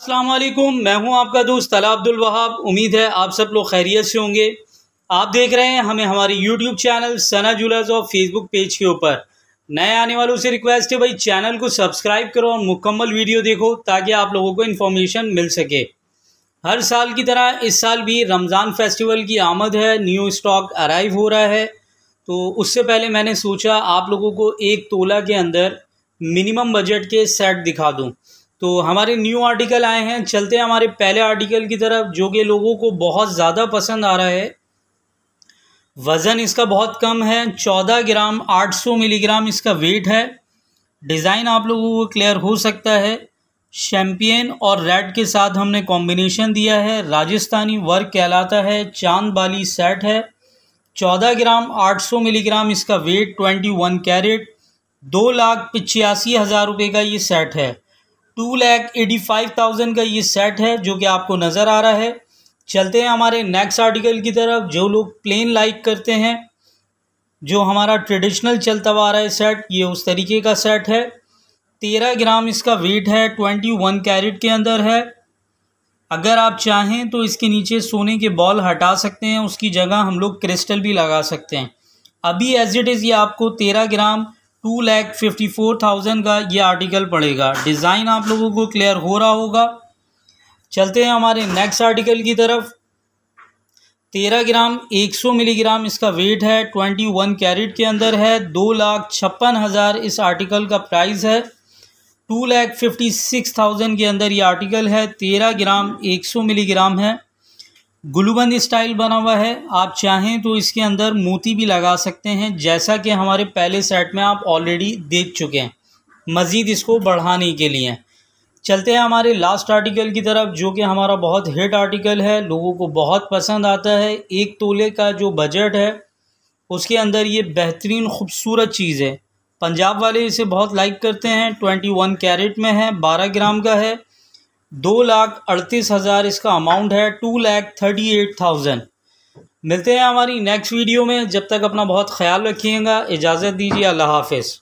असलकुम मैं हूं आपका दोस्त तला अब्दुल वहाब उम्मीद है आप सब लोग खैरियत से होंगे आप देख रहे हैं हमें हमारे यूट्यूब चैनल सना जुलर्स और फेसबुक पेज के ऊपर नए आने वालों से रिक्वेस्ट है भाई चैनल को सब्सक्राइब करो और मुकम्मल वीडियो देखो ताकि आप लोगों को इन्फॉर्मेशन मिल सके हर साल की तरह इस साल भी रमज़ान फेस्टिवल की आमद है न्यू स्टॉक अराइव हो रहा है तो उससे पहले मैंने सोचा आप लोगों को एक तोला के अंदर मिनिमम बजट के सेट दिखा दूँ तो हमारे न्यू आर्टिकल आए हैं चलते हैं हमारे पहले आर्टिकल की तरफ जो कि लोगों को बहुत ज़्यादा पसंद आ रहा है वज़न इसका बहुत कम है चौदह ग्राम आठ सौ मिलीग्राम इसका वेट है डिज़ाइन आप लोगों को क्लियर हो सकता है शैम्पियन और रेड के साथ हमने कॉम्बिनेशन दिया है राजस्थानी वर्क कहलाता है चांद बाली सेट है चौदह ग्राम आठ सौ मिलीग्राम इसका वेट ट्वेंटी वन कैरेट दो लाख पिचासी हज़ार रुपये का ये सेट है two lakh eighty five thousand का ये सेट है जो कि आपको नज़र आ रहा है चलते हैं हमारे नेक्स्ट आर्टिकल की तरफ जो लोग प्लेन लाइक करते हैं जो हमारा ट्रेडिशनल चलता हुआ आ रहा है सेट ये उस तरीके का सेट है तेरह ग्राम इसका वेट है ट्वेंटी वन कैरेट के अंदर है अगर आप चाहें तो इसके नीचे सोने के बॉल हटा सकते हैं उसकी जगह हम लोग क्रिस्टल भी लगा सकते हैं अभी एज इट इज़ ये आपको तेरह gram two lakh fifty four thousand का ये आर्टिकल पड़ेगा डिज़ाइन आप लोगों को क्लियर हो रहा होगा चलते हैं हमारे नेक्स्ट आर्टिकल की तरफ तेरह ग्राम एक सौ मिलीग्राम इसका वेट है ट्वेंटी वन कैरेट के अंदर है दो लाख छप्पन हज़ार इस आर्टिकल का प्राइस है two lakh fifty six thousand के अंदर ये आर्टिकल है तेरह ग्राम एक सौ मिलीग्राम है गुलूबंद स्टाइल बना हुआ है आप चाहें तो इसके अंदर मोती भी लगा सकते हैं जैसा कि हमारे पहले सेट में आप ऑलरेडी देख चुके हैं मज़ीद इसको बढ़ाने के लिए चलते हैं हमारे लास्ट आर्टिकल की तरफ जो कि हमारा बहुत हिट आर्टिकल है लोगों को बहुत पसंद आता है एक तोले का जो बजट है उसके अंदर ये बेहतरीन खूबसूरत चीज़ है पंजाब वाले इसे बहुत लाइक करते हैं ट्वेंटी वन कैरेट में है बारह ग्राम का है दो लाख अड़तीस हज़ार इसका अमाउंट है two lakh thirty eight thousand मिलते हैं हमारी नेक्स्ट वीडियो में जब तक अपना बहुत ख्याल रखिएगा इजाज़त दीजिए अल्लाह हाफिज़